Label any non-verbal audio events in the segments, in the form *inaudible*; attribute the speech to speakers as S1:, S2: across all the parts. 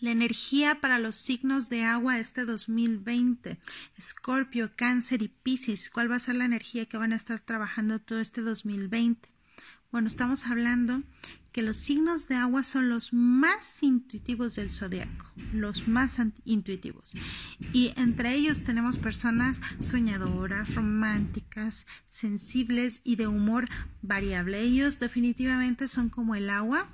S1: La energía para los signos de agua este 2020, Escorpio, Cáncer y Piscis, ¿cuál va a ser la energía que van a estar trabajando todo este 2020? Bueno, estamos hablando que los signos de agua son los más intuitivos del zodiaco, los más intuitivos. Y entre ellos tenemos personas soñadoras, románticas, sensibles y de humor variable. Ellos definitivamente son como el agua,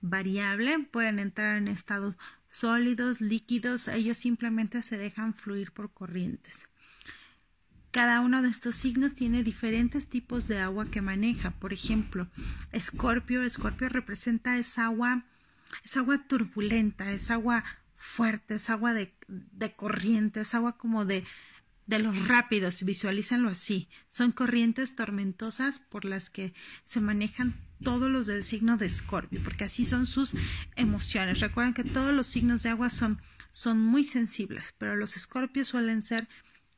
S1: variable, pueden entrar en estados sólidos, líquidos, ellos simplemente se dejan fluir por corrientes. Cada uno de estos signos tiene diferentes tipos de agua que maneja. Por ejemplo, Escorpio, Escorpio representa esa agua, es agua turbulenta, es agua fuerte, es agua de, de corriente, es agua como de, de los rápidos, visualícenlo así. Son corrientes tormentosas por las que se manejan todos los del signo de Escorpio, porque así son sus emociones. Recuerden que todos los signos de agua son, son muy sensibles, pero los Escorpios suelen ser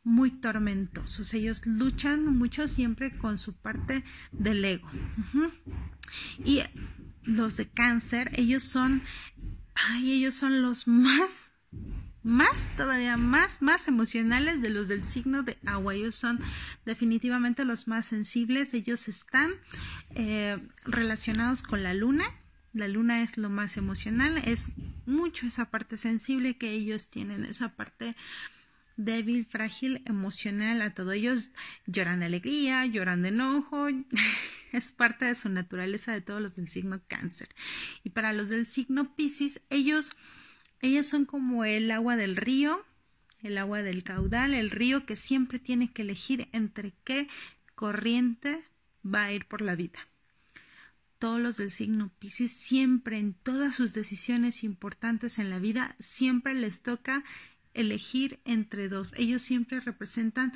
S1: muy tormentosos. Ellos luchan mucho siempre con su parte del ego. Y los de cáncer, ellos son, ay, ellos son los más más, todavía más, más emocionales de los del signo de agua. Ellos son definitivamente los más sensibles. Ellos están eh, relacionados con la luna. La luna es lo más emocional. Es mucho esa parte sensible que ellos tienen, esa parte débil, frágil, emocional. A todos ellos lloran de alegría, lloran de enojo. *laughs* es parte de su naturaleza de todos los del signo cáncer. Y para los del signo Pisces, ellos ellas son como el agua del río, el agua del caudal, el río que siempre tiene que elegir entre qué corriente va a ir por la vida. Todos los del signo Pisces siempre en todas sus decisiones importantes en la vida, siempre les toca elegir entre dos. Ellos siempre representan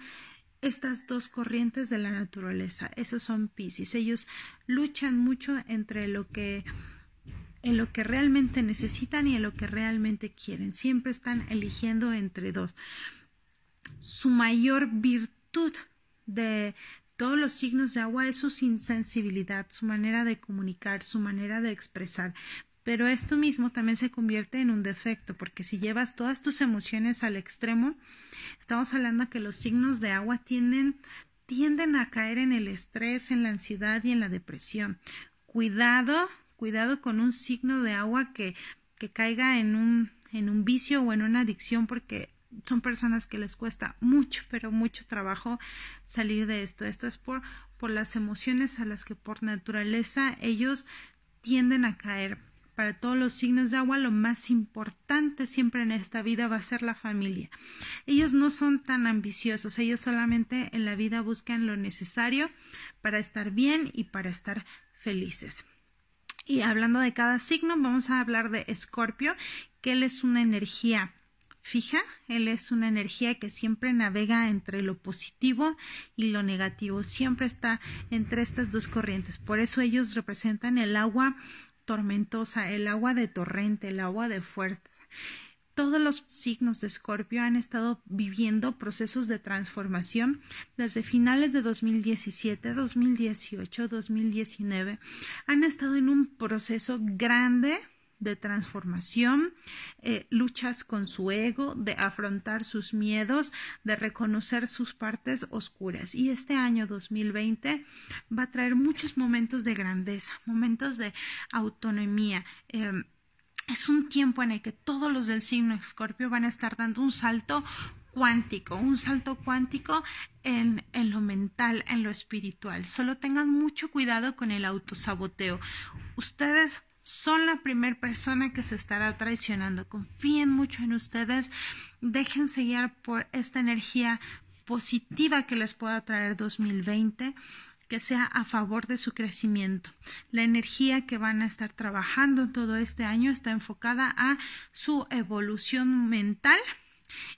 S1: estas dos corrientes de la naturaleza. Esos son Pisces. Ellos luchan mucho entre lo que en lo que realmente necesitan y en lo que realmente quieren. Siempre están eligiendo entre dos. Su mayor virtud de todos los signos de agua es su insensibilidad, su manera de comunicar, su manera de expresar. Pero esto mismo también se convierte en un defecto, porque si llevas todas tus emociones al extremo, estamos hablando que los signos de agua tienden, tienden a caer en el estrés, en la ansiedad y en la depresión. Cuidado cuidado con un signo de agua que, caiga en un, vicio o en una adicción porque son personas que les cuesta mucho, pero mucho trabajo salir de esto. Esto es por las emociones a las que por naturaleza ellos tienden a caer. Para todos los signos de agua, lo más importante siempre en esta vida va a ser la familia. Ellos no son tan ambiciosos, ellos solamente en la vida buscan lo necesario para estar bien y para estar felices. Y hablando de cada signo, vamos a hablar de Escorpio, que él es una energía fija, él es una energía que siempre navega entre lo positivo y lo negativo, siempre está entre estas dos corrientes. Por eso ellos representan el agua tormentosa, el agua de torrente, el agua de fuerza. Todos los signos de Escorpio han estado viviendo procesos de transformación desde finales de 2017, 2018, 2019. Han estado en un proceso grande de transformación, eh, luchas con su ego, de afrontar sus miedos, de reconocer sus partes oscuras. Y este año 2020 va a traer muchos momentos de grandeza, momentos de autonomía. Em, es un tiempo en el que todos los del signo escorpio van a estar dando un salto cuántico, un salto cuántico en, lo mental, en lo espiritual. Solo tengan mucho cuidado con el autosaboteo. Ustedes son la primera persona que se estará traicionando. Confíen mucho en ustedes, déjense guiar por esta energía positiva que les pueda traer 2020 que sea a favor de su crecimiento. La energía que van a estar trabajando todo este año está enfocada a su evolución mental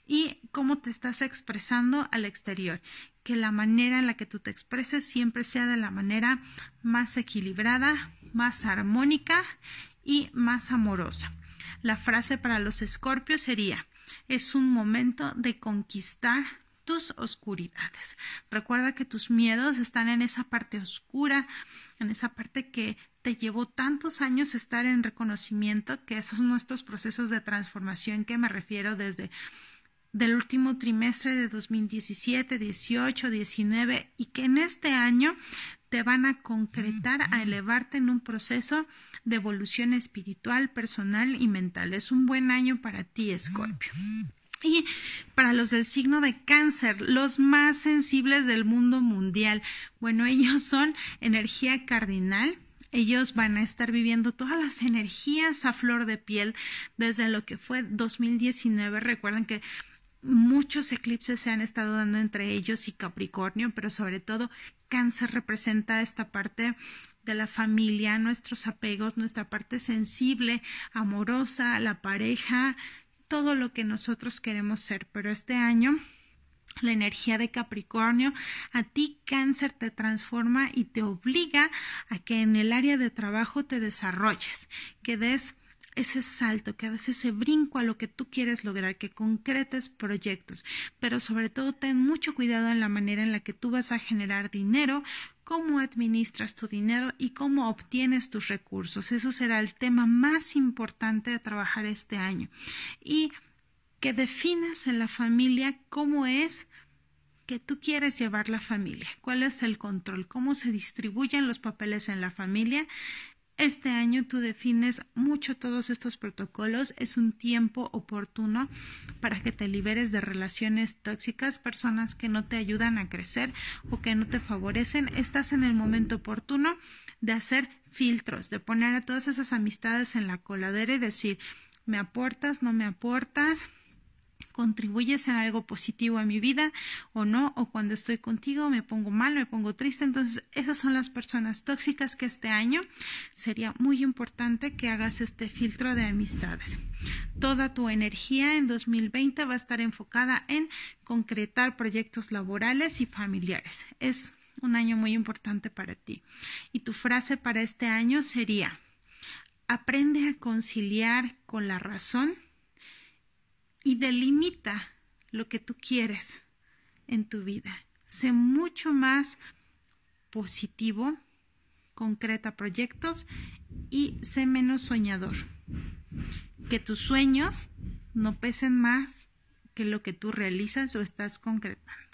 S1: y cómo te estás expresando al exterior. Que la manera en la que tú te expreses siempre sea de la manera más equilibrada, más armónica y más amorosa. La frase para los escorpios sería es un momento de conquistar tus oscuridades. Recuerda que tus miedos están en esa parte oscura, en esa parte que te llevó tantos años estar en reconocimiento, que esos son nuestros procesos de transformación que me refiero desde del último trimestre de 2017, 18, 19 y que en este año te van a concretar a elevarte en un proceso de evolución espiritual, personal y mental. Es un buen año para ti, Escorpio para los del signo de cáncer, los más sensibles del mundo mundial. Bueno, *laughs* ellos son energía cardinal, ellos van a estar viviendo todas las energías a flor de piel desde lo que fue 2019. Recuerden que muchos eclipses se han estado dando entre ellos y Capricornio, pero sobre todo Cáncer representa esta parte de la familia, nuestros apegos, nuestra parte sensible, amorosa, la pareja, todo lo que nosotros queremos ser, pero este año la energía de Capricornio a ti cáncer te transforma y te obliga a que en el área de trabajo te desarrolles, que des ese salto, que des ese brinco a lo que tú quieres lograr, que concretes proyectos, pero sobre todo ten mucho cuidado en la manera en la que tú vas a generar dinero, cómo administras tu dinero y cómo obtienes tus recursos. Eso será el tema más importante de trabajar este año. Y que definas en la familia cómo es que tú quieres llevar la familia, cuál es el control, cómo se distribuyen los papeles en la familia este año tú defines mucho todos estos protocolos. Es un tiempo oportuno para que te liberes de relaciones tóxicas, personas que no te ayudan a crecer o que no te favorecen. Estás en el momento oportuno de hacer filtros, de poner a todas esas amistades en la coladera y decir, me aportas, no me aportas, contribuyes en algo positivo a mi vida o no, o cuando estoy contigo me pongo mal, me pongo triste. Entonces, esas son las personas tóxicas que este año sería muy importante que hagas este filtro de amistades. Toda tu energía en 2020 va a estar enfocada en concretar proyectos laborales y familiares. Es un año muy importante para ti. Y tu frase para este año sería, aprende a conciliar con la razón y delimita lo que tú quieres en tu vida. Sé mucho más positivo, concreta proyectos y sé menos soñador. Que tus sueños no pesen más que lo que tú realizas o estás concretando.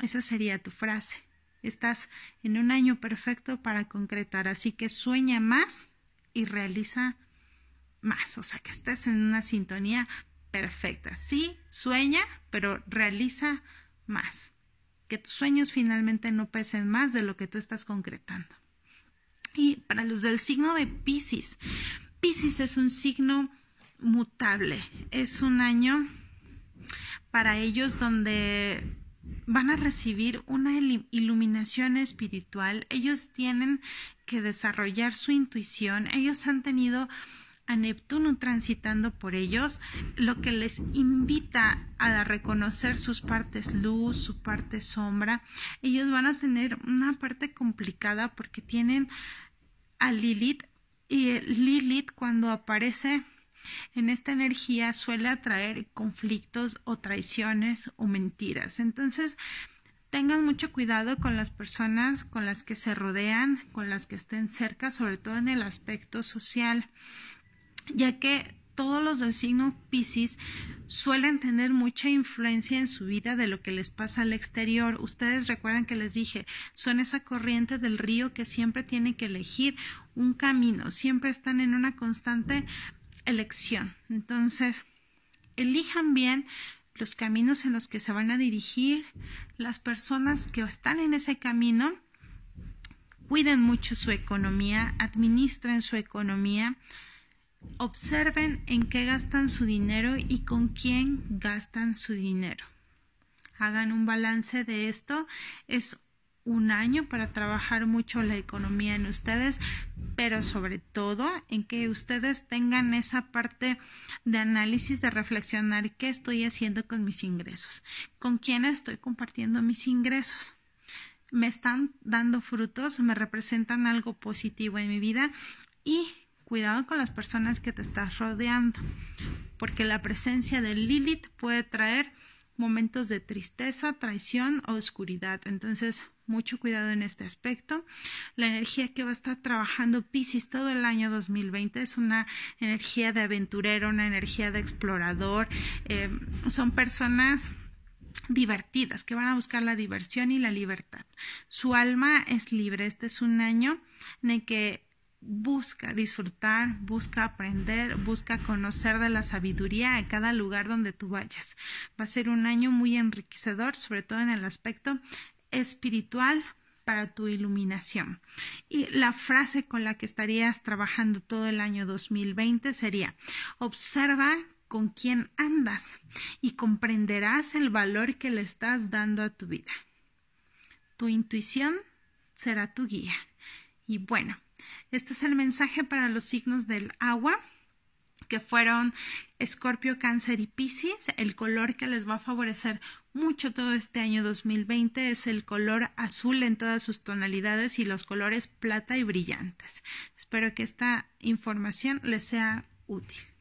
S1: Esa sería tu frase. Estás en un año perfecto para concretar, así que sueña más y realiza más, o sea, que estés en una sintonía perfecta. Sí, sueña, pero realiza más. Que tus sueños finalmente no pesen más de lo que tú estás concretando. Y para los del signo de Pisces, Pisces es un signo mutable. Es un año para ellos donde van a recibir una iluminación espiritual. Ellos tienen que desarrollar su intuición. Ellos han tenido a Neptuno transitando por ellos, lo que les invita a reconocer sus partes luz, su parte sombra. Ellos van a tener una parte complicada porque tienen a Lilith y Lilith cuando aparece en esta energía suele atraer conflictos o traiciones o mentiras. Entonces, tengan mucho cuidado con las personas con las que se rodean, con las que estén cerca, sobre todo en el aspecto social ya que todos los del signo Pisces suelen tener mucha influencia en su vida de lo que les pasa al exterior. Ustedes recuerdan que les dije, son esa corriente del río que siempre tienen que elegir un camino, siempre están en una constante elección. Entonces, elijan bien los caminos en los que se van a dirigir, las personas que están en ese camino, cuiden mucho su economía, administren su economía, Observen en qué gastan su dinero y con quién gastan su dinero. Hagan un balance de esto. Es un año para trabajar mucho la economía en ustedes, pero sobre todo en que ustedes tengan esa parte de análisis, de reflexionar qué estoy haciendo con mis ingresos, con quién estoy compartiendo mis ingresos. ¿Me están dando frutos? ¿Me representan algo positivo en mi vida? ¿Y cuidado con las personas que te estás rodeando, porque la presencia de Lilith puede traer momentos de tristeza, traición o oscuridad. Entonces, mucho cuidado en este aspecto. La energía que va a estar trabajando Pisces todo el año 2020 es una energía de aventurero, una energía de explorador. Em, son personas divertidas, que van a buscar la diversión y la libertad. Su alma es libre. Este es un año en el que busca disfrutar, busca aprender, busca conocer de la sabiduría en cada lugar donde tú vayas. Va a ser un año muy enriquecedor, sobre todo en el aspecto espiritual para tu iluminación. Y la frase con la que estarías trabajando todo el año 2020 sería, observa con quién andas y comprenderás el valor que le estás dando a tu vida. Tu intuición será tu guía. Y bueno, este es el mensaje para los signos del agua que fueron Escorpio, Cáncer y Pisces. El color que les va a favorecer mucho todo este año 2020 es el color azul en todas sus tonalidades y los colores plata y brillantes. Espero que esta información les sea útil.